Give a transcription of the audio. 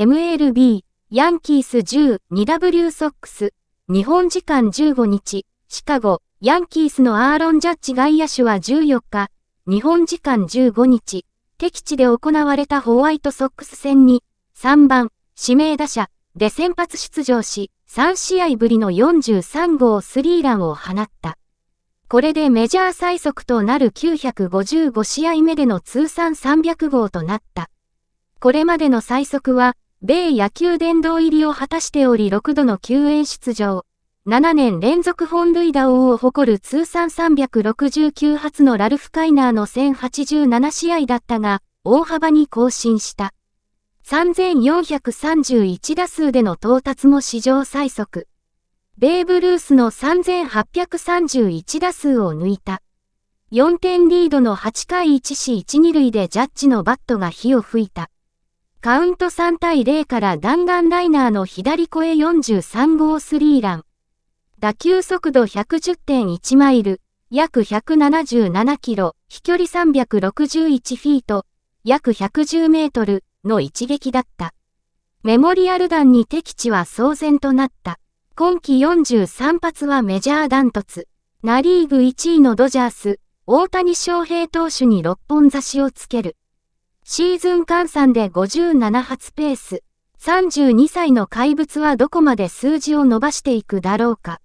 MLB、ヤンキース10、2W ソックス、日本時間15日、シカゴ、ヤンキースのアーロン・ジャッジ外野手は14日、日本時間15日、敵地で行われたホワイトソックス戦に、3番、指名打者、で先発出場し、3試合ぶりの43号スリーランを放った。これでメジャー最速となる955試合目での通算300号となった。これまでの最速は、米野球殿堂入りを果たしており6度の救援出場。7年連続本塁打王を誇る通算369発のラルフ・カイナーの1087試合だったが、大幅に更新した。3431打数での到達も史上最速。ベーブ・ルースの3831打数を抜いた。4点リードの8回1死1 2塁でジャッジのバットが火を吹いた。カウント3対0から弾丸ライナーの左越え43号スリーラン。打球速度110.1マイル、約177キロ、飛距離361フィート、約110メートルの一撃だった。メモリアル弾に敵地は騒然となった。今季43発はメジャー弾突。ナリーグ1位のドジャース、大谷翔平投手に6本差しをつける。シーズン換算で57発ペース。32歳の怪物はどこまで数字を伸ばしていくだろうか。